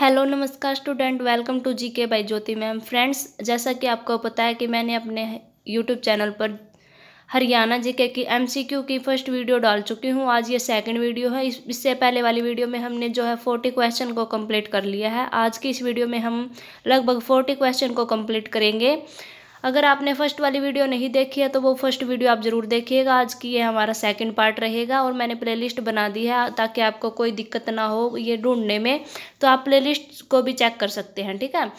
hello नमस्कार student welcome to जी के by Jyoti ma'am friends जैसा कि आपको पता है कि मैंने अपने यूट्यूब चैनल पर हरियाणा जी के की एमसीक्यू की फर्स्ट वीडियो डाल चुकी हूँ आज ये सेकंड वीडियो है इससे पहले वाली वीडियो में हमने जो है फोर्टी क्वेश्चन को कंप्लीट कर लिया है आज की इस वीडियो में हम लगभग फोर्टी क्वेश्चन को कम्प्लीट करेंगे अगर आपने फर्स्ट वाली वीडियो नहीं देखी है तो वो फर्स्ट वीडियो आप ज़रूर देखिएगा आज की ये हमारा सेकंड पार्ट रहेगा और मैंने प्लेलिस्ट बना दी है ताकि आपको कोई दिक्कत ना हो ये ढूंढने में तो आप प्लेलिस्ट को भी चेक कर सकते हैं ठीक है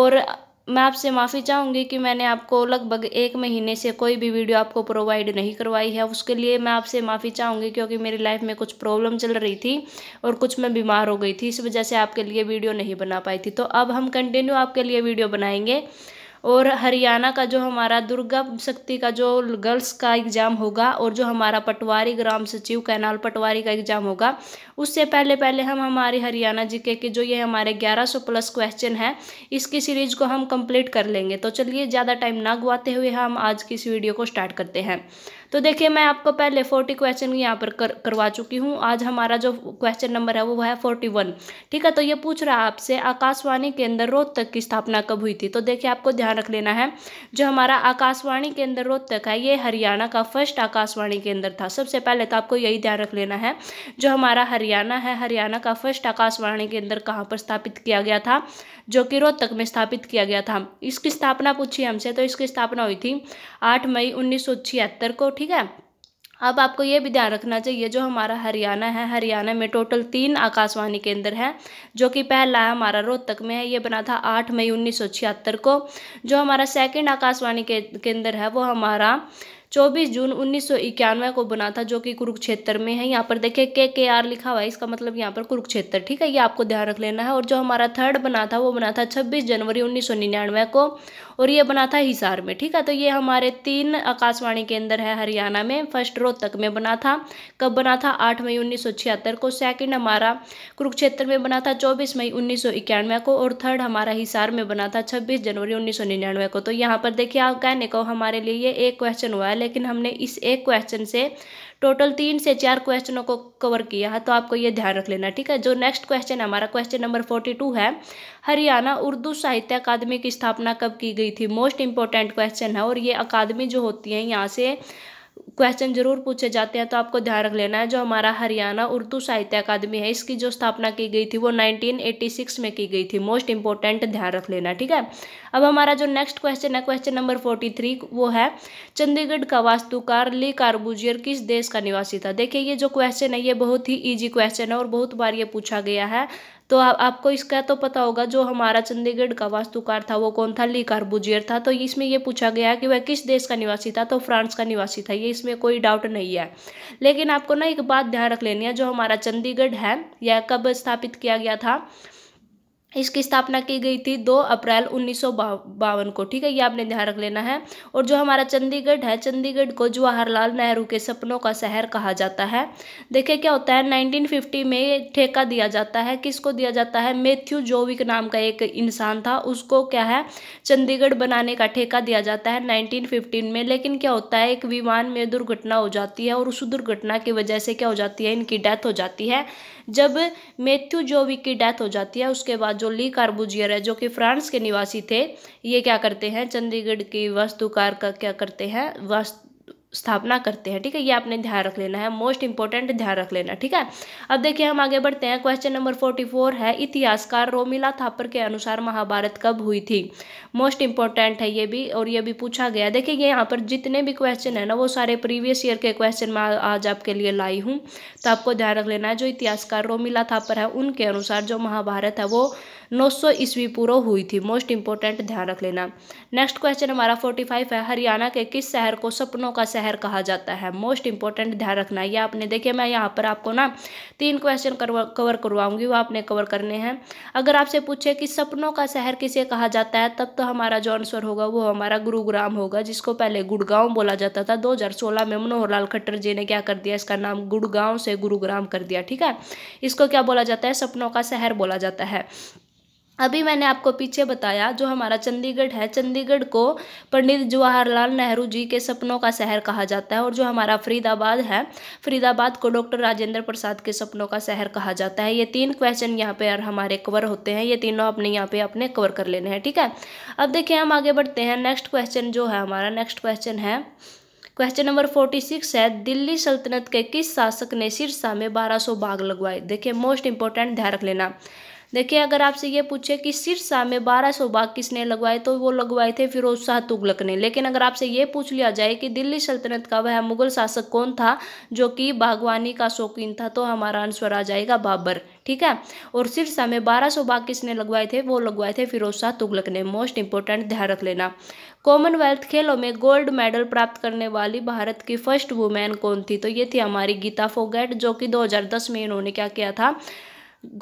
और मैं आपसे माफ़ी चाहूँगी कि मैंने आपको लगभग एक महीने से कोई भी वीडियो आपको प्रोवाइड नहीं करवाई है उसके लिए मैं आपसे माफ़ी चाहूँगी क्योंकि मेरी लाइफ में कुछ प्रॉब्लम चल रही थी और कुछ मैं बीमार हो गई थी इस वजह से आपके लिए वीडियो नहीं बना पाई थी तो अब हम कंटिन्यू आपके लिए वीडियो बनाएंगे और हरियाणा का जो हमारा दुर्गा शक्ति का जो गर्ल्स का एग्ज़ाम होगा और जो हमारा पटवारी ग्राम सचिव कैनाल पटवारी का एग्ज़ाम होगा उससे पहले पहले हम हमारे हरियाणा जी के जो ये हमारे 1100 प्लस क्वेश्चन है इसकी सीरीज़ को हम कंप्लीट कर लेंगे तो चलिए ज़्यादा टाइम ना गुवाते हुए हम आज की इस वीडियो को स्टार्ट करते हैं तो देखिए मैं आपको पहले फोर्टी क्वेश्चन यहाँ पर कर करवा चुकी हूँ आज हमारा जो क्वेश्चन नंबर है वो है फोर्टी वन ठीक है तो ये पूछ रहा है आपसे आकाशवाणी केंद्र रोहतक की स्थापना कब हुई थी तो देखिए आपको ध्यान रख लेना है जो हमारा आकाशवाणी केंद्र रोहतक है ये हरियाणा का फर्स्ट आकाशवाणी केंद्र था सबसे पहले तो आपको यही ध्यान रख लेना है जो हमारा हरियाणा है हरियाणा का फर्स्ट आकाशवाणी केंद्र कहाँ पर स्थापित किया गया था जो कि रोहतक में स्थापित किया गया था इसकी स्थापना पूछी हमसे तो इसकी स्थापना हुई थी आठ मई उन्नीस को ठीक है अब आपको ये भी ध्यान रखना चाहिए जो हमारा हरियाणा है हरियाणा में टोटल तीन आकाशवाणी केंद्र हैं जो कि पहला है हमारा रोहतक में है ये बना था आठ मई उन्नीस को जो हमारा सेकंड आकाशवाणी केंद्र है वो हमारा 24 जून उन्नीस को बना था जो कि कुरुक्षेत्र में है यहाँ पर देखिए के के आर लिखा हुआ है इसका मतलब यहाँ पर कुरुक्षेत्र ठीक है ये आपको ध्यान रख लेना है और जो हमारा थर्ड बना था वो बना था 26 जनवरी उन्नीस को और ये बना था हिसार में ठीक है तो ये हमारे तीन आकाशवाणी केंद्र है हरियाणा में फर्स्ट रोहतक में बना था कब बना था आठ मई उन्नीस को सेकेंड हमारा कुरुक्षेत्र में बना था चौबीस मई उन्नीस को और थर्ड हमारा हिसार में बना था छब्बीस जनवरी उन्नीस को तो यहाँ पर देखिए आप कहने को हमारे लिए ये एक क्वेश्चन हुआ है लेकिन हमने इस एक क्वेश्चन से टोटल तीन से चार क्वेश्चनों को कवर किया है तो आपको ये ध्यान रख लेना ठीक है जो नेक्स्ट क्वेश्चन हमारा क्वेश्चन नंबर फोर्टी टू है हरियाणा उर्दू साहित्य अकादमी की स्थापना कब की गई थी मोस्ट इंपॉर्टेंट क्वेश्चन है और ये अकादमी जो होती है यहाँ से क्वेश्चन जरूर पूछे जाते हैं तो आपको ध्यान रख लेना है जो हमारा हरियाणा उर्दू साहित्य अकादमी है इसकी जो स्थापना की गई थी वो 1986 में की गई थी मोस्ट इंपॉर्टेंट ध्यान रख लेना ठीक है अब हमारा जो नेक्स्ट क्वेश्चन है क्वेश्चन नंबर 43 वो है चंडीगढ़ का वास्तुकार ली कार्बुजियर किस देश का निवासी था देखिए ये जो क्वेश्चन है ये बहुत ही ईजी क्वेश्चन है और बहुत बार ये पूछा गया है तो आ, आपको इसका तो पता होगा जो हमारा चंडीगढ़ का वास्तुकार था वो कौन था ली कार्बुजियर था तो इसमें यह पूछा गया कि वह किस देश का निवासी था तो फ्रांस का निवासी था ये इसमें कोई डाउट नहीं है लेकिन आपको ना एक बात ध्यान रख लेनी है जो हमारा चंडीगढ़ है यह कब स्थापित किया गया था इसकी स्थापना की गई थी दो अप्रैल उन्नीस बावन को ठीक है ये आपने ध्यान रख लेना है और जो हमारा चंडीगढ़ है चंडीगढ़ को जवाहरलाल नेहरू के सपनों का शहर कहा जाता है देखिए क्या होता है 1950 में ठेका दिया जाता है किसको दिया जाता है मैथ्यू जोविक नाम का एक इंसान था उसको क्या है चंडीगढ़ बनाने का ठेका दिया जाता है नाइनटीन में लेकिन क्या होता है एक विमान में दुर्घटना हो जाती है और उस दुर्घटना की वजह से क्या हो जाती है इनकी डेथ हो जाती है जब मैथ्यू जोविक की डेथ हो जाती है उसके बाद जो जो ली कार्बुजियर है जो कि फ्रांस के निवासी थे ये क्या करते हैं चंडीगढ़ की वास्तुकार का क्या करते हैं वास्तु स्थापना करते हैं ठीक है ये आपने ध्यान रख लेना है मोस्ट इंपॉर्टेंट ध्यान रख लेना ठीक है अब देखिए हम आगे बढ़ते हैं क्वेश्चन नंबर फोर्टी फोर है इतिहासकार रोमिला थापर के अनुसार महाभारत कब हुई थी मोस्ट इंपॉर्टेंट है ये भी और ये भी पूछा गया देखिए ये यहाँ पर जितने भी क्वेश्चन है ना वो सारे प्रीवियस ईयर के क्वेश्चन मैं आज आपके लिए लाई हूँ तो आपको ध्यान रख लेना है जो इतिहासकार रोमिला थापर है उनके अनुसार जो महाभारत है वो नौ सौ ईस्वी पूर्व हुई थी मोस्ट इंपॉर्टेंट ध्यान रख लेना नेक्स्ट क्वेश्चन हमारा फोर्टी फाइव है हरियाणा के किस शहर को सपनों का शहर कहा जाता है मोस्ट इंपॉर्टेंट ध्यान रखना ये आपने देखिए मैं यहाँ पर आपको ना तीन क्वेश्चन कवर करवाऊंगी वो आपने कवर करने हैं अगर आपसे पूछे कि सपनों का शहर किसे कहा जाता है तब तो हमारा जो आंसर होगा वो हमारा गुरुग्राम होगा जिसको पहले गुड़गांव बोला जाता था सोलह में मनोहर लाल खट्टर जी ने क्या कर दिया इसका नाम गुड़गांव से गुरुग्राम कर दिया ठीक है इसको क्या बोला जाता है सपनों का शहर बोला जाता है अभी मैंने आपको पीछे बताया जो हमारा चंडीगढ़ है चंडीगढ़ को पंडित जवाहरलाल नेहरू जी के सपनों का शहर कहा जाता है और जो हमारा फरीदाबाद है फरीदाबाद को डॉक्टर राजेंद्र प्रसाद के सपनों का शहर कहा जाता है ये तीन क्वेश्चन यहाँ पे हमारे कवर होते हैं ये तीनों अपने यहाँ पे अपने कवर कर लेने हैं ठीक है अब देखिए हम आगे बढ़ते हैं नेक्स्ट क्वेश्चन जो है हमारा नेक्स्ट क्वेश्चन है क्वेश्चन नंबर फोर्टी सिक्स है दिल्ली सल्तनत के किस शासक ने सिरसा में बारह सौ बाघ लगवाए देखिए मोस्ट इंपॉर्टेंट ध्यान रख लेना देखिए अगर आपसे ये पूछे कि सिरसा में बारह सौ बाग किसने लगवाए तो वो लगवाए थे फिरोज शाह तुगलक ने लेकिन अगर आपसे ये पूछ लिया जाए कि दिल्ली सल्तनत का वह मुगल शासक कौन था जो कि बागवानी का शौकीन था तो हमारा आंसर आ जाएगा बाबर ठीक है और सिरसा में बारह सौ बाग किसने लगवाए थे वो लगवाए थे फिरोज शाह तुगलक ने मोस्ट इंपॉर्टेंट ध्यान रख लेना कॉमनवेल्थ खेलों में गोल्ड मेडल प्राप्त करने वाली भारत की फर्स्ट वुमेन कौन थी तो ये थी हमारी गीता फोगेट जो कि 2010 में इन्होंने क्या किया था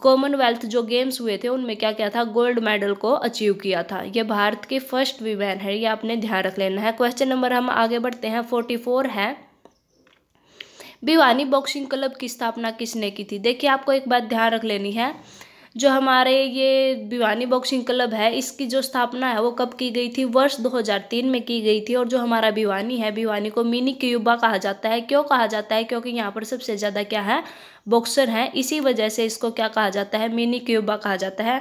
कॉमनवेल्थ जो गेम्स हुए थे उनमें क्या क्या था गोल्ड मेडल को अचीव किया था ये भारत की फर्स्ट विमैन है ये आपने ध्यान रख लेना है क्वेश्चन नंबर हम आगे बढ़ते हैं फोर्टी फोर है भिवानी बॉक्सिंग क्लब की स्थापना किसने की थी देखिए आपको एक बात ध्यान रख लेनी है जो हमारे ये भिवानी बॉक्सिंग क्लब है इसकी जो स्थापना है वो कब की गई थी वर्ष 2003 में की गई थी और जो हमारा भिवानी है भिवानी को मिनी क्यूबा कहा जाता है क्यों कहा जाता है क्योंकि यहाँ पर सबसे ज़्यादा क्या है बॉक्सर हैं इसी वजह से इसको क्या कहा जाता है मिनी क्यूबा कहा जाता है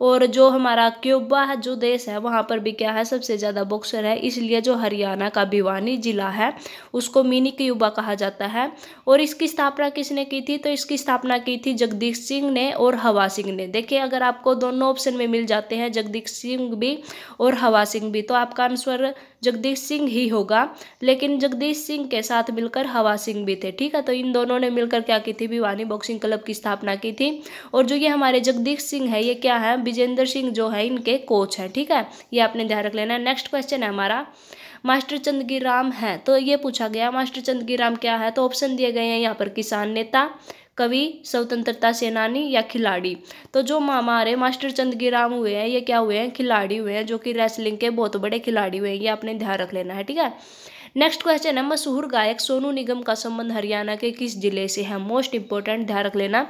और जो हमारा क्यूबा है जो देश है वहाँ पर भी क्या है सबसे ज़्यादा बॉक्सर है इसलिए जो हरियाणा का भिवानी जिला है उसको मिनी क्यूबा कहा जाता है और इसकी स्थापना किसने की थी तो इसकी स्थापना की थी जगदीश सिंह ने और हवा सिंह ने देखिए अगर आपको दोनों ऑप्शन में मिल जाते हैं जगदीश सिंह भी और हवा सिंह भी तो आपका आंसर जगदीश सिंह ही होगा लेकिन जगदीश सिंह के साथ मिलकर हवा सिंह भी थे ठीक है तो इन दोनों ने मिलकर क्या की थी भिवानी बॉक्सिंग क्लब की स्थापना की थी और जो ये हमारे जगदीश सिंह है ये क्या है विजेंद्र सिंह जो है इनके कोच हैं ठीक है ये आपने ध्यान रख लेना नेक्स्ट क्वेश्चन है हमारा मास्टर चंदगी राम है तो ये पूछा गया मास्टर चंदगी राम क्या है तो ऑप्शन दिए गए हैं यहाँ पर किसान नेता कवि स्वतंत्रता सेनानी या खिलाड़ी तो जो हमारे मास्टर चंदगी राम हुए हैं ये क्या हुए हैं खिलाड़ी हुए हैं जो कि रेसलिंग के बहुत बड़े खिलाड़ी हुए हैं ये आपने ध्यान रख लेना है ठीक है नेक्स्ट क्वेश्चन है मशहूर गायक सोनू निगम का संबंध हरियाणा के किस जिले से है मोस्ट इंपॉर्टेंट ध्यान रख लेना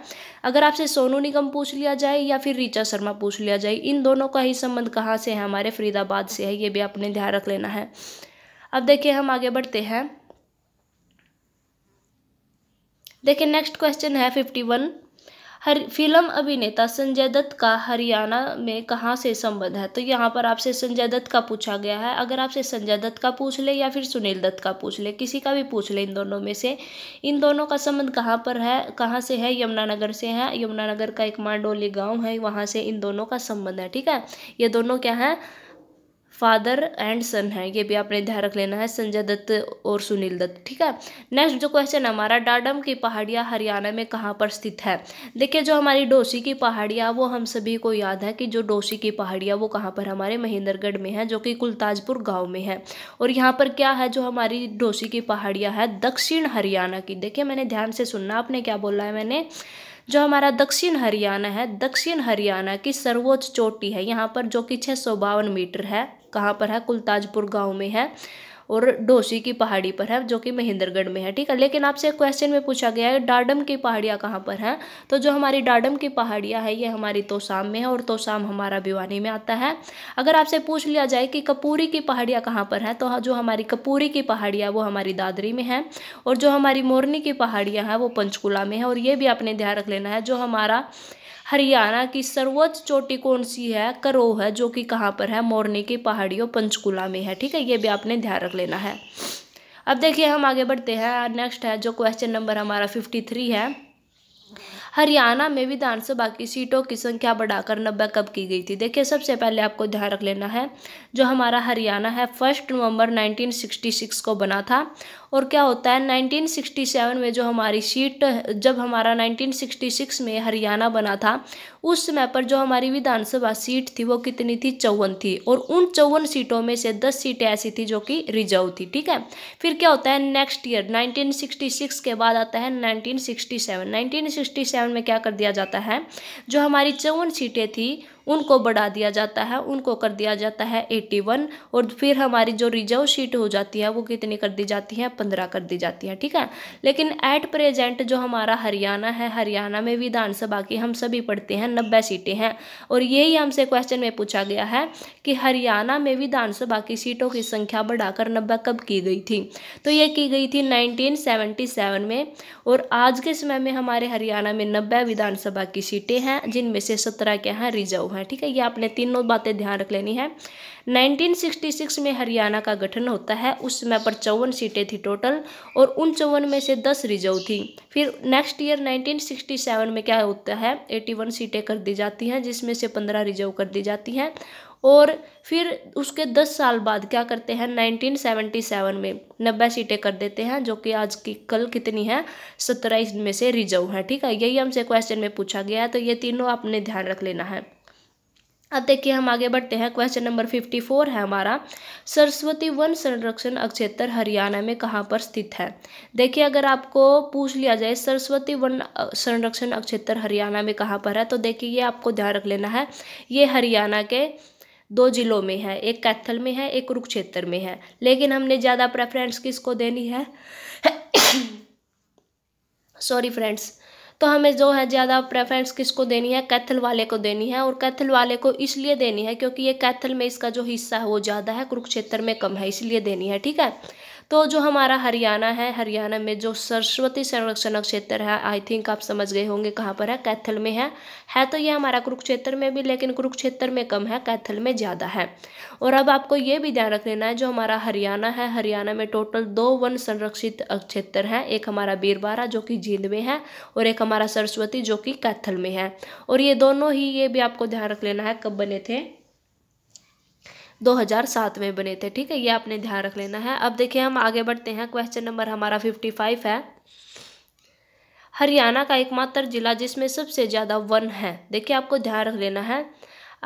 अगर आपसे सोनू निगम पूछ लिया जाए या फिर रिचा शर्मा पूछ लिया जाए इन दोनों का ही संबंध कहाँ से है हमारे फरीदाबाद से है ये भी आपने ध्यान रख लेना है अब देखिए हम आगे बढ़ते हैं देखिए नेक्स्ट क्वेश्चन है फिफ्टी वन हर फिल्म अभिनेता संजय दत्त का हरियाणा में कहाँ से संबंध है तो यहाँ पर आपसे संजय दत्त का पूछा गया है अगर आपसे संजय दत्त का पूछ ले या फिर सुनील दत्त का पूछ ले किसी का भी पूछ ले इन दोनों में से इन दोनों का संबंध कहाँ पर है कहाँ से है यमुनानगर से है यमुनानगर का एक मांडोली गाँव है वहाँ से इन दोनों का संबंध है ठीक है ये दोनों क्या है फादर एंड सन है ये भी आपने ध्यान रख लेना है संजय दत्त और सुनील दत्त ठीक है नेक्स्ट जो क्वेश्चन हमारा डाडम की पहाड़ियाँ हरियाणा में कहाँ पर स्थित है देखिए जो हमारी डोसी की पहाड़ियाँ वो हम सभी को याद है कि जो डोसी की पहाड़ियाँ वो कहाँ पर हमारे महेंद्रगढ़ में है जो कि कुलताजपुर गाँव में है और यहाँ पर क्या है जो हमारी डोसी की पहाड़ियाँ है दक्षिण हरियाणा की देखिए मैंने ध्यान से सुनना आपने क्या बोला है मैंने जो हमारा दक्षिण हरियाणा है दक्षिण हरियाणा की सर्वोच्च चोटी है यहाँ पर जो कि छः मीटर है कहाँ पर है कुलताजपुर गाँव में है और डोसी की पहाड़ी पर है जो कि महेंद्रगढ़ में है ठीक है लेकिन आपसे क्वेश्चन में पूछा गया है डाडम की पहाड़ियाँ कहाँ पर हैं तो जो हमारी डाडम की पहाड़ियाँ है ये हमारी तोसाम में है और तोसाम हमारा भिवानी में आता है अगर आपसे पूछ लिया जाए कि कपूरी की पहाड़ियाँ कहाँ पर हैं तो जो हमारी कपूरी की पहाड़ियाँ वो हमारी दादरी में है और जो हमारी मोरनी की पहाड़ियाँ हैं वो पंचकूला में है और ये भी आपने ध्यान रख लेना है जो हमारा हरियाणा की सर्वोच्च चोटी कौन सी है करो है जो कि कहाँ पर है मोरनी की पहाड़ियों पंचकुला में है ठीक है ये भी आपने ध्यान रख लेना है अब देखिए हम आगे बढ़ते हैं नेक्स्ट है जो क्वेश्चन नंबर हमारा फिफ्टी थ्री है हरियाणा में विधानसभा की सीटों की संख्या बढ़ाकर नब्बे कब की गई थी देखिए सबसे पहले आपको ध्यान रख लेना है जो हमारा हरियाणा है फर्स्ट नवंबर 1966 को बना था और क्या होता है 1967 में जो हमारी सीट जब हमारा 1966 में हरियाणा बना था उस समय पर जो हमारी विधानसभा सीट थी वो कितनी थी चौवन थी और उन चौवन सीटों में से दस सीटें ऐसी थी जो कि रिजर्व थी ठीक है फिर क्या होता है नेक्स्ट ईयर 1966 के बाद आता है 1967 1967 में क्या कर दिया जाता है जो हमारी चौवन सीटें थी उनको बढ़ा दिया जाता है उनको कर दिया जाता है एटी वन और फिर हमारी जो रिजर्व सीट हो जाती है वो कितनी कर दी जाती है पंद्रह कर दी जाती है ठीक है लेकिन एट प्रेजेंट जो हमारा हरियाणा है हरियाणा में विधानसभा की हम सभी पढ़ते हैं नब्बे सीटें हैं और यही हमसे क्वेश्चन में पूछा गया है कि हरियाणा में विधानसभा की सीटों की संख्या बढ़ाकर नब्बे कब की गई थी तो ये की गई थी नाइनटीन में और आज के समय में हमारे हरियाणा में नब्बे विधानसभा की सीटें हैं जिनमें से सत्रह क्या हैं रिजर्व है ठीक है ये आपने तीनों बातें ध्यान रख लेनी है 1966 में हरियाणा का गठन होता है उस समय पर चौवन सीटें थी टोटल और उन चौवन में से दस रिजर्व थी फिर नेक्स्ट ईयर 1967 में क्या होता है 81 सीटें कर दी जाती हैं जिसमें से 15 रिजर्व कर दी जाती हैं और फिर उसके दस साल बाद क्या करते हैं 1977 में नब्बे सीटें कर देते हैं जो कि आज की कल कितनी है सत्रह में से रिजर्व है ठीक है यही हमसे क्वेश्चन में पूछा गया है तो ये तीनों आपने ध्यान रख लेना है अब देखिए हम आगे बढ़ते हैं क्वेश्चन नंबर फिफ्टी फोर है हमारा सरस्वती वन संरक्षण क्षेत्र हरियाणा में कहाँ पर स्थित है देखिए अगर आपको पूछ लिया जाए सरस्वती वन संरक्षण क्षेत्र हरियाणा में कहाँ पर है तो देखिए ये आपको ध्यान रख लेना है ये हरियाणा के दो जिलों में है एक कैथल में है एक कुरुक्षेत्र में है लेकिन हमने ज़्यादा प्रेफरेंस किसको देनी है सॉरी फ्रेंड्स तो हमें जो है ज़्यादा प्रेफरेंस किसको देनी है कैथल वाले को देनी है और कैथल वाले को इसलिए देनी है क्योंकि ये कैथल में इसका जो हिस्सा है वो ज़्यादा है कुरुक्षेत्र में कम है इसलिए देनी है ठीक है तो जो हमारा हरियाणा है हरियाणा में जो सरस्वती संरक्षण क्षेत्र है आई थिंक आप समझ गए होंगे कहाँ पर है कैथल में है है तो ये हमारा कुरुक्षेत्र में भी लेकिन कुरुक्षेत्र में कम है कैथल में ज़्यादा है और अब आपको ये भी ध्यान रख लेना है जो हमारा हरियाणा है हरियाणा में टोटल दो वन संरक्षित क्षेत्र हैं एक हमारा बीरबारा जो कि जींद में है और एक हमारा सरस्वती जो कि कैथल में है और ये दोनों ही ये भी आपको ध्यान रख लेना है कब बने थे 2007 में बने थे ठीक है ये आपने ध्यान रख लेना है अब देखिए हम आगे बढ़ते हैं क्वेश्चन नंबर हमारा फिफ्टी फाइव है हरियाणा का एकमात्र जिला जिसमें सबसे ज़्यादा वन है देखिए आपको ध्यान रख लेना है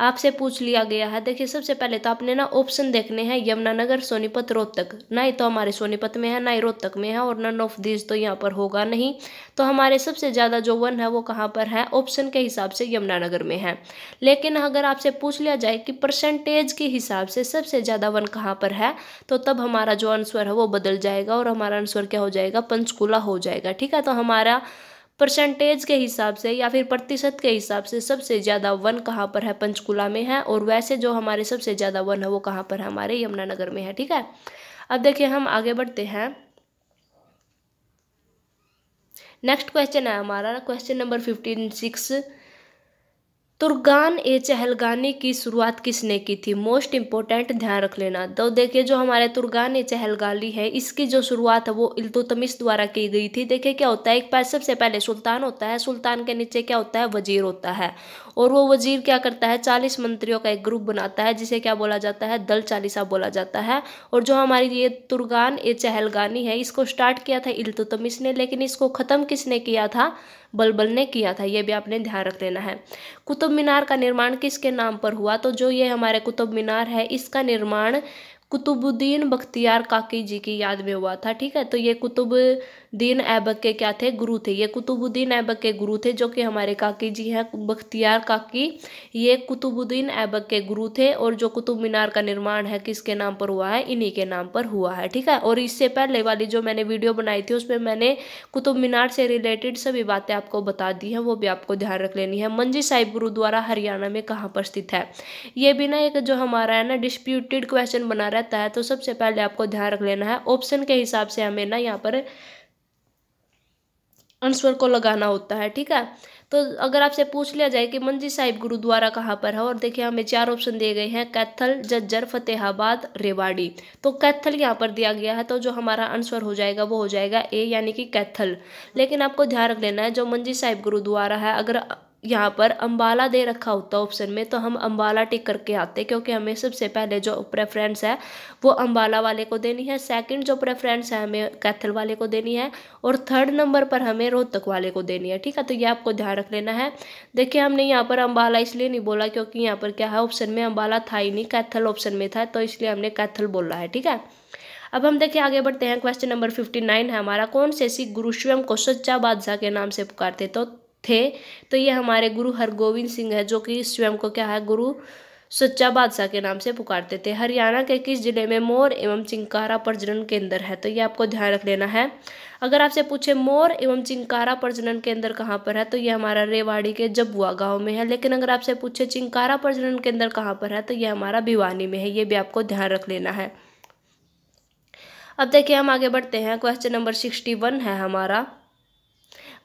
आपसे पूछ लिया गया है देखिए सबसे पहले तो आपने ना ऑप्शन देखने हैं यमुनानगर सोनीपत रोहतक ना ही तो हमारे सोनीपत में है ना ही रोहतक में है और नन ऑफ दीज तो यहाँ पर होगा नहीं तो हमारे सबसे ज़्यादा जो वन है वो कहाँ पर है ऑप्शन के हिसाब से यमुनानगर में है लेकिन अगर आपसे पूछ लिया जाए कि परसेंटेज के हिसाब से सबसे ज़्यादा वन कहाँ पर है तो तब हमारा जो आंसर है वो बदल जाएगा और हमारा आंसर क्या हो जाएगा पंचकूला हो जाएगा ठीक है तो हमारा परसेंटेज के हिसाब से या फिर प्रतिशत के हिसाब से सबसे ज़्यादा वन कहाँ पर है पंचकुला में है और वैसे जो हमारे सबसे ज़्यादा वन है वो कहाँ पर है हमारे यमुनानगर में है ठीक है अब देखिए हम आगे बढ़ते हैं नेक्स्ट क्वेश्चन है हमारा क्वेश्चन नंबर फिफ्टीन सिक्स तुर्गान ए चहलगानी की शुरुआत किसने की थी मोस्ट इम्पोर्टेंट ध्यान रख लेना तो देखिए जो हमारे तुर्गान ए चहलगाली है इसकी जो शुरुआत है वो इल्तुतमिश द्वारा की गई थी देखिए क्या होता है एक पास सबसे पहले सुल्तान होता है सुल्तान के नीचे क्या होता है वजीर होता है और वो वजीर क्या करता है चालीस मंत्रियों का एक ग्रुप बनाता है जिसे क्या बोला जाता है दल चालीसा बोला जाता है और जो हमारी ये तुर्गान ए चहलगानी है इसको स्टार्ट किया था इल्तुतमिश ने लेकिन इसको ख़त्म किसने किया था बलबल ने किया था ये भी आपने ध्यान रख लेना है कुतुब मीनार का निर्माण किसके नाम पर हुआ तो जो ये हमारे कुतुब मीनार है इसका निर्माण कुतुबुद्दीन बख्तियार काकी जी की याद में हुआ था ठीक है तो ये कुतुबुद्दीन ऐबक के क्या थे गुरु थे ये कुतुबुद्दीन ऐबक के गुरु थे जो कि हमारे काकी जी हैं बख्तियार काकी ये कुतुबुद्दीन ऐबक के गुरु थे और जो कुतुब मीनार का निर्माण है किसके नाम पर हुआ है इन्हीं के नाम पर हुआ है ठीक है और इससे पहले वाली जो मैंने वीडियो बनाई थी उसमें मैंने कुतुब मीनार से रिलेटेड सभी बातें आपको बता दी हैं वो भी आपको ध्यान रख लेनी है मंजी साहिब गुरुद्वारा हरियाणा में कहाँ पर स्थित है ये भी ना एक जो हमारा है ना डिस्प्यूटेड क्वेश्चन बना रहा रहता है तो सबसे पहले आपको ध्यान रख लेना है ऑप्शन के हिसाब से हमें ना यहाँ पर आंसर को लगाना होता है ठीक है तो अगर आपसे पूछ लिया जाए कि मंजी साहिब गुरुद्वारा कहाँ पर है और देखिए हमें चार ऑप्शन दिए गए हैं कैथल जज्जर फतेहाबाद रेवाड़ी तो कैथल यहाँ पर दिया गया है तो जो हमारा आंसर हो जाएगा वो हो जाएगा ए यानी कि कैथल लेकिन आपको ध्यान रख लेना है जो मंजी साहिब गुरुद्वारा है अगर यहाँ पर अम्बाला दे रखा होता है ऑप्शन में तो हम अम्बाला टिक करके आते क्योंकि हमें सबसे पहले जो प्रेफरेंस है वो अम्बाला वाले को देनी है सेकंड जो प्रेफरेंस है हमें कैथल वाले को देनी है और थर्ड नंबर पर हमें रोहतक वाले को देनी है ठीक है तो ये आपको ध्यान रख लेना है देखिए हमने यहाँ पर अम्बाला इसलिए नहीं बोला क्योंकि यहाँ पर क्या है ऑप्शन में अम्बाला था ही नहीं कैथल ऑप्शन में था तो इसलिए हमने कैथल बोला है ठीक है अब हम देखिए आगे बढ़ते हैं क्वेश्चन नंबर फिफ्टी नाइन है हमारा कौन से सिख गुरु स्वयं को सच्चा बादशाह के नाम से पुकारते तो थे तो ये हमारे गुरु हरगोविंद सिंह है जो कि स्वयं को क्या है गुरु सच्चा बादशाह के नाम से पुकारते थे हरियाणा के किस जिले में मोर एवं चिंकारा प्रजनन केंद्र है तो ये आपको ध्यान रख लेना है अगर आपसे पूछे मोर एवं चिंकारा प्रजनन केंद्र कहाँ पर है तो ये हमारा रेवाड़ी के जबुआ गांव में है लेकिन अगर आपसे पूछे चिंकारा प्रजनन केंद्र कहाँ पर है तो ये हमारा भिवानी में है ये भी आपको ध्यान रख लेना है अब देखिए हम आगे बढ़ते हैं क्वेश्चन नंबर सिक्सटी वन है हमारा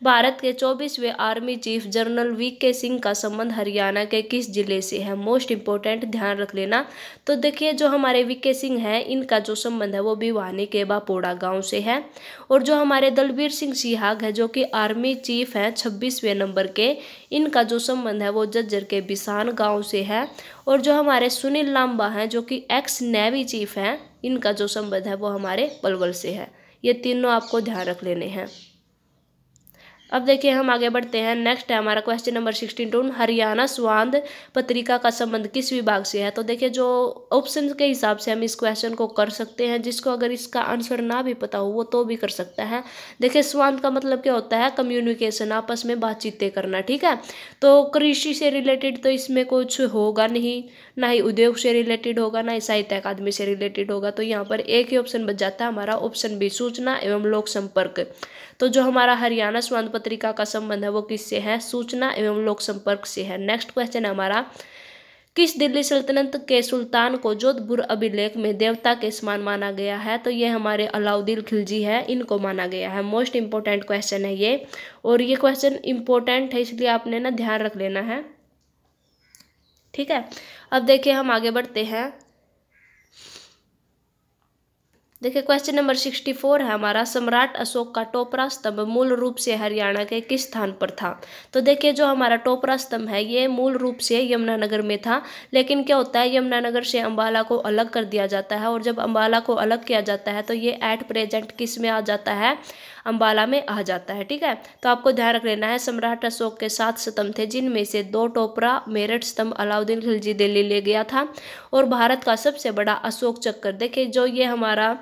भारत के चौबीसवें army chief general V K Singh का संबंध हरियाणा के किस जिले से है मोस्ट इंपॉर्टेंट ध्यान रख लेना तो देखिए जो हमारे वी के सिंह हैं इनका जो संबंध है वो भिवानी के बापोड़ा गाँव से है और जो हमारे दलवीर सिंह सिहाग है जो कि आर्मी चीफ हैं छब्बीसवें नंबर के इनका जो संबंध है वो जज्जर के बिसान गाँव से है और जो हमारे सुनील लांबा हैं जो कि एक्स नेवी चीफ हैं इनका जो संबंध है वो हमारे पलवल से है ये तीनों आपको ध्यान रख लेने हैं अब देखिए हम आगे बढ़ते हैं नेक्स्ट है हमारा question number sixteen two Haryana स्वांद पत्रिका का संबंध किस विभाग से है तो देखिए जो ऑप्शन के हिसाब से हम इस क्वेश्चन को कर सकते हैं जिसको अगर इसका आंसर ना भी पता हो वो तो भी कर सकता है देखिए स्वाद का मतलब क्या होता है कम्युनिकेशन आपस में बातचीतें करना ठीक है तो कृषि से रिलेटेड तो इसमें कुछ होगा नहीं ना ही उद्योग से रिलेटेड होगा ना ही साहित्य अकादमी से रिलेटेड होगा तो यहाँ पर एक ही ऑप्शन बच जाता है हमारा ऑप्शन बी सूचना एवं लोक संपर्क तो जो हमारा हरियाणा स्वांत पत्रिका का संबंध है वो किससे है सूचना एवं लोक संपर्क से है नेक्स्ट क्वेश्चन है हमारा किस दिल्ली सल्तनत के सुल्तान को जोधपुर अभिलेख में देवता के समान माना गया है तो ये हमारे अलाउद्दीन खिलजी है इनको माना गया है मोस्ट इम्पोर्टेंट क्वेश्चन है ये और ये क्वेश्चन इम्पोर्टेंट है इसलिए आपने ना ध्यान रख लेना है ठीक है अब देखिए हम आगे बढ़ते हैं देखिए क्वेश्चन नंबर सिक्सटी फोर है हमारा सम्राट अशोक का टोपरा स्तंभ मूल रूप से हरियाणा के किस स्थान पर था तो देखिए जो हमारा टोपरा स्तंभ है ये मूल रूप से यमुनानगर में था लेकिन क्या होता है यमुनानगर से अम्बाला को अलग कर दिया जाता है और जब अम्बाला को अलग किया जाता है तो ये एट प्रेजेंट किस में आ जाता है अम्बाला में आ जाता है ठीक है तो आपको ध्यान रख लेना है सम्राट अशोक के सात स्तंभ थे जिनमें से दो टोपरा मेरठ स्तंभ अलाउद्दीन खिलजी दिल्ली ले गया था और भारत का सबसे बड़ा अशोक चक्कर देखे जो ये हमारा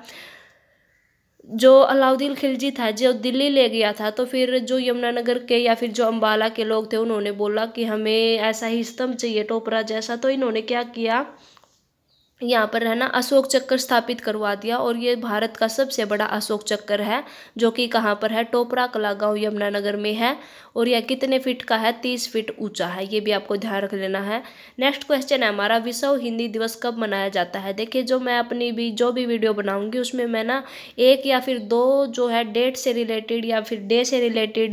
जो अलाउद्दीन खिलजी था जो दिल्ली ले गया था तो फिर जो यमुनानगर के या फिर जो अम्बाला के लोग थे उन्होंने बोला कि हमें ऐसा ही स्तंभ चाहिए टोपरा जैसा तो इन्होंने क्या किया यहाँ पर है ना अशोक चक्कर स्थापित करवा दिया और ये भारत का सबसे बड़ा अशोक चक्कर है जो कि कहाँ पर है टोपरा कला गाँव यमुनानगर में है और यह कितने फीट का है तीस फीट ऊंचा है ये भी आपको ध्यान रख लेना है नेक्स्ट क्वेश्चन है हमारा विश्व हिंदी दिवस कब मनाया जाता है देखिए जो मैं अपनी भी जो भी वीडियो बनाऊँगी उसमें मैं ना एक या फिर दो जो है डेट से रिलेटेड या फिर डे से रिलेटेड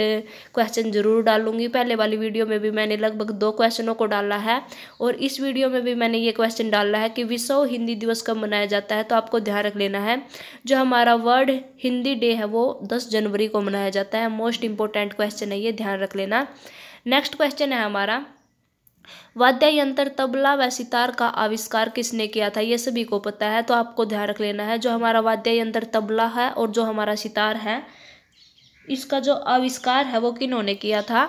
क्वेश्चन ज़रूर डालूंगी पहले वाली वीडियो में भी मैंने लगभग दो क्वेश्चनों को डाला है और इस वीडियो में भी मैंने ये क्वेश्चन डाला है कि विश्व विश्व हिंदी दिवस कब मनाया जाता है तो आपको ध्यान रख लेना है जो हमारा वर्ल्ड हिंदी डे है वो दस जनवरी को मनाया जाता है मोस्ट इंपॉर्टेंट क्वेश्चन है ये ध्यान रख लेना नेक्स्ट क्वेश्चन है हमारा वाद्य यंत्र तबला व सितार का आविष्कार किसने किया था ये सभी को पता है तो आपको ध्यान रख लेना है जो हमारा वाद्य यंत्र तबला है और जो हमारा सितार है इसका जो आविष्कार है वो किन्होंने किया था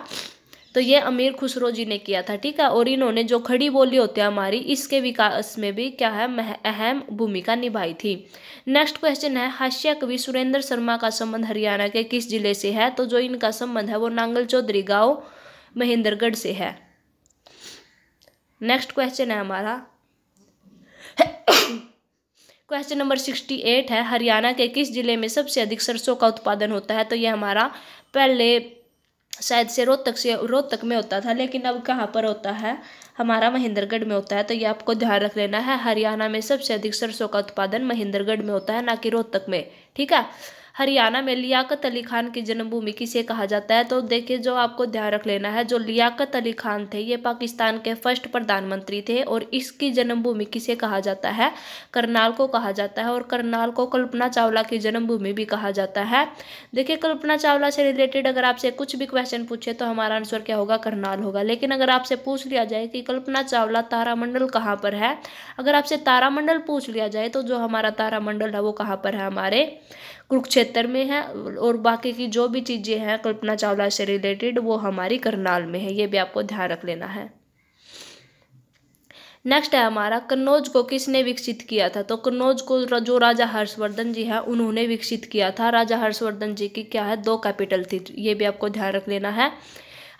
तो ये अमीर खुसरो जी ने किया था ठीक है और इन्होंने जो खड़ी बोली होती है हमारी इसके विकास में भी क्या है अहम भूमिका निभाई थी नेक्स्ट क्वेश्चन है हास्य कवि सुरेंद्र शर्मा का संबंध हरियाणा के किस जिले से है तो जो इनका संबंध है वो नांगल चौधरी गाँव महेंद्रगढ़ से है नेक्स्ट क्वेश्चन है हमारा क्वेश्चन नंबर सिक्सटी एट है हरियाणा के किस जिले में सबसे अधिक सरसों का उत्पादन होता है तो यह हमारा पहले शायद से रोहतक से रोहतक में होता था लेकिन अब कहाँ पर होता है हमारा महेंद्रगढ़ में होता है तो ये आपको ध्यान रख लेना है हरियाणा में सबसे अधिक सरसों का उत्पादन महेंद्रगढ़ में होता है ना कि रोहतक में ठीक है हरियाणा में लियाकत अली खान की जन्मभूमि किसे कहा जाता है तो देखिए जो आपको ध्यान रख लेना है जो लियाकत अली खान थे ये पाकिस्तान के फर्स्ट प्रधानमंत्री थे और इसकी जन्मभूमि किसे कहा जाता है करनाल को कहा जाता है और करनाल को कल्पना चावला की जन्मभूमि भी कहा जाता है देखिए कल्पना चावला से रिलेटेड अगर आपसे कुछ भी क्वेश्चन पूछे तो हमारा आंसर क्या होगा करनाल होगा लेकिन अगर आपसे पूछ लिया जाए कि कल्पना चावला तारामंडल कहाँ पर है अगर आपसे तारामंडल पूछ लिया जाए तो जो हमारा तारामंडल है वो कहाँ पर है हमारे कुरुक्षेत्र में है और बाकी की जो भी चीज़ें हैं कल्पना चावला से रिलेटेड वो हमारी करनाल में है ये भी आपको ध्यान रख लेना है नेक्स्ट है हमारा कन्नौज को किसने विकसित किया था तो कन्नौज को जो राजा हर्षवर्धन जी हैं उन्होंने विकसित किया था राजा हर्षवर्धन जी की क्या है दो कैपिटल थी ये भी आपको ध्यान रख लेना है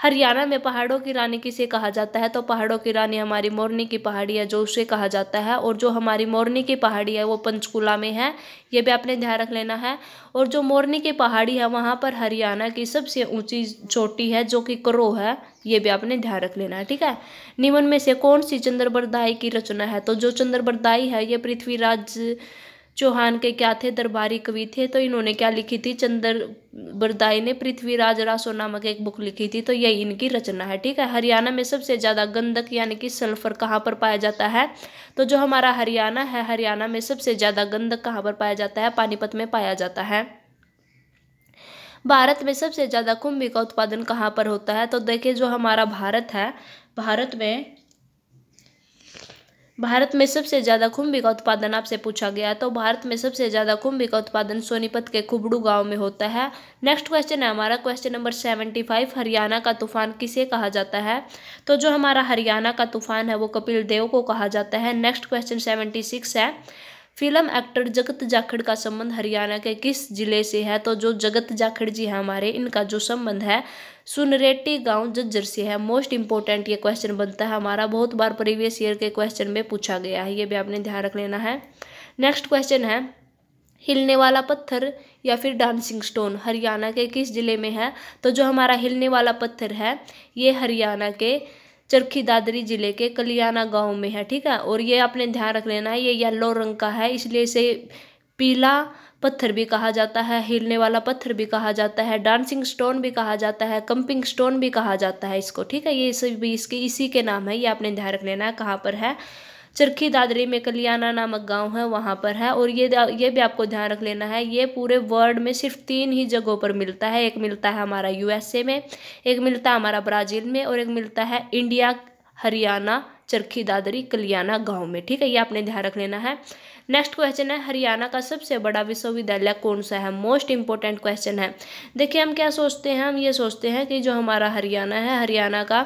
हरियाणा में पहाड़ों की रानी किसे कहा जाता है तो पहाड़ों की रानी हमारी मोरनी की पहाड़ी है जो उसे कहा जाता है और जो हमारी मोरनी की पहाड़ी है वो पंचकूला में है ये भी आपने ध्यान रख लेना है और जो मोरनी की पहाड़ी है वहाँ पर हरियाणा की सबसे ऊँची चोटी है जो कि करो है ये भी आपने ध्यान रख लेना है ठीक है निम्न में से कौन सी चंद्रबरदाई की रचना है तो जो चंद्रबरदाई है ये पृथ्वीराज चौहान के क्या थे दरबारी कवि थे तो इन्होंने क्या लिखी थी चंद्र बरदाई ने पृथ्वीराज रासो नामक एक बुक लिखी थी तो यही इनकी रचना है ठीक है हरियाणा में सबसे ज़्यादा गंधक यानी कि सल्फर कहाँ पर पाया जाता है तो जो हमारा हरियाणा है हरियाणा में सबसे ज़्यादा गंधक कहाँ पर पाया जाता है पानीपत में पाया जाता है भारत में सबसे ज़्यादा कुंभी का उत्पादन कहाँ पर होता है तो देखिए जो हमारा भारत है भारत में भारत में सबसे ज़्यादा खुम्बी का उत्पादन आपसे पूछा गया तो भारत में सबसे ज़्यादा खुम्बी का उत्पादन सोनीपत के खुबड़ू गाँव में होता है नेक्स्ट क्वेश्चन है हमारा question number seventy five Haryana का तूफान किसे कहा जाता है तो जो हमारा हरियाणा का तूफान है वो कपिल देव को कहा जाता है नेक्स्ट क्वेश्चन सेवेंटी सिक्स है फिल्म एक्टर जगत जाखड़ का संबंध हरियाणा के किस जिले से है तो जो जगत जाखड़ जी हैं हमारे इनका जो संबंध है सुनरेटी गांव जज्जर से है मोस्ट इंपॉर्टेंट ये क्वेश्चन बनता है हमारा बहुत बार प्रीवियस ईयर के क्वेश्चन में पूछा गया है ये भी आपने ध्यान रख लेना है नेक्स्ट क्वेश्चन है हिलने वाला पत्थर या फिर डांसिंग स्टोन हरियाणा के किस ज़िले में है तो जो हमारा हिलने वाला पत्थर है ये हरियाणा के चरखी दादरी जिले के कलियाना गांव में है ठीक है और ये आपने ध्यान रख लेना है ये येलो रंग का है इसलिए इसे पीला पत्थर भी कहा जाता है हिलने वाला पत्थर भी कहा जाता है डांसिंग स्टोन भी कहा जाता है कंपिंग स्टोन भी कहा जाता है इसको ठीक है ये सभी इसके इसी के नाम है ये आपने ध्यान रख लेना है कहाँ पर है चरखी दादरी में कलियाना नामक गांव है वहाँ पर है और ये ये भी आपको ध्यान रख लेना है ये पूरे वर्ल्ड में सिर्फ तीन ही जगहों पर मिलता है एक मिलता है हमारा यूएसए में एक मिलता है हमारा ब्राज़ील में और एक मिलता है इंडिया हरियाणा चरखी दादरी कलियाना गांव में ठीक है ये आपने ध्यान रख लेना है नेक्स्ट क्वेश्चन है हरियाणा का सबसे बड़ा विश्वविद्यालय कौन सा है मोस्ट इंपॉर्टेंट क्वेश्चन है देखिए हम क्या सोचते हैं हम ये सोचते हैं कि जो हमारा हरियाणा है हरियाणा का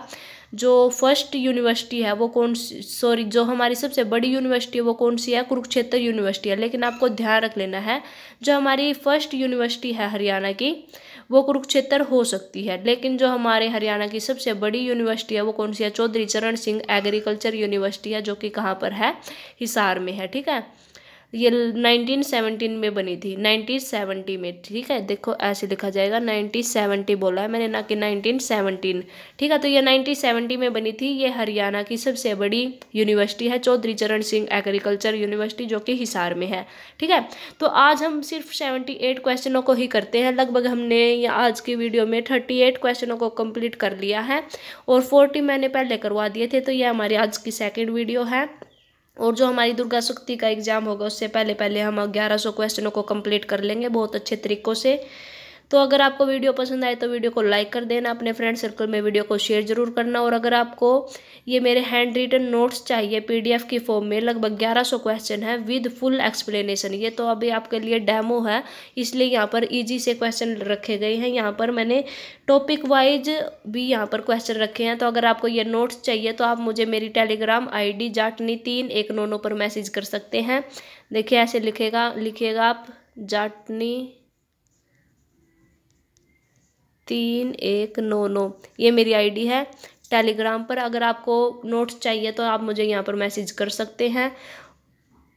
जो फर्स्ट यूनिवर्सिटी है वो कौन सी सॉरी जो हमारी सबसे बड़ी यूनिवर्सिटी है वो कौन सी है कुरुक्षेत्र यूनिवर्सिटी है लेकिन आपको ध्यान रख लेना है जो हमारी फर्स्ट यूनिवर्सिटी है हरियाणा की वो कुरुक्षेत्र हो सकती है लेकिन जो हमारे हरियाणा की सबसे बड़ी यूनिवर्सिटी है वो कौन सी है चौधरी चरण सिंह एग्रीकल्चर यूनिवर्सिटी है जो कि कहाँ पर है हिसार में है ठीक है ये 1917 में बनी थी 1970 में ठीक है देखो ऐसे लिखा जाएगा 1970 बोला है मैंने ना कि 1917 ठीक है तो ये 1970 में बनी थी ये हरियाणा की सबसे बड़ी यूनिवर्सिटी है चौधरी चरण सिंह एग्रीकल्चर यूनिवर्सिटी जो कि हिसार में है ठीक है तो आज हम सिर्फ 78 क्वेश्चनों को ही करते हैं लगभग हमने आज की वीडियो में थर्टी क्वेश्चनों को कम्प्लीट कर लिया है और फोर्टी मैंने पहले करवा दिए थे तो ये हमारी आज की सेकेंड वीडियो है और जो हमारी दुर्गा शक्ति का एग्ज़ाम होगा उससे पहले पहले हम ग्यारह सौ क्वेश्चनों को कंप्लीट कर लेंगे बहुत अच्छे तरीक़ों से तो अगर आपको वीडियो पसंद आए तो वीडियो को लाइक कर देना अपने फ्रेंड सर्कल में वीडियो को शेयर जरूर करना और अगर आपको ये मेरे हैंड रिटन नोट्स चाहिए पीडीएफ की फॉर्म में लगभग ग्यारह सौ क्वेश्चन है विद फुल एक्सप्लेनेशन ये तो अभी आपके लिए डेमो है इसलिए यहाँ पर ईजी से क्वेश्चन रखे गए हैं यहाँ पर मैंने टॉपिक वाइज भी यहाँ पर क्वेश्चन रखे हैं तो अगर आपको ये नोट्स चाहिए तो आप मुझे मेरी टेलीग्राम आईडी जाटनी तीन एक नौ नौ पर मैसेज कर सकते हैं देखिए ऐसे लिखेगा लिखेगा आप जाटनी तीन एक नौ नौ ये मेरी आईडी है टेलीग्राम पर अगर आपको नोट्स चाहिए तो आप मुझे यहाँ पर मैसेज कर सकते हैं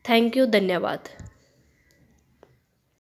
थैंक यू धन्यवाद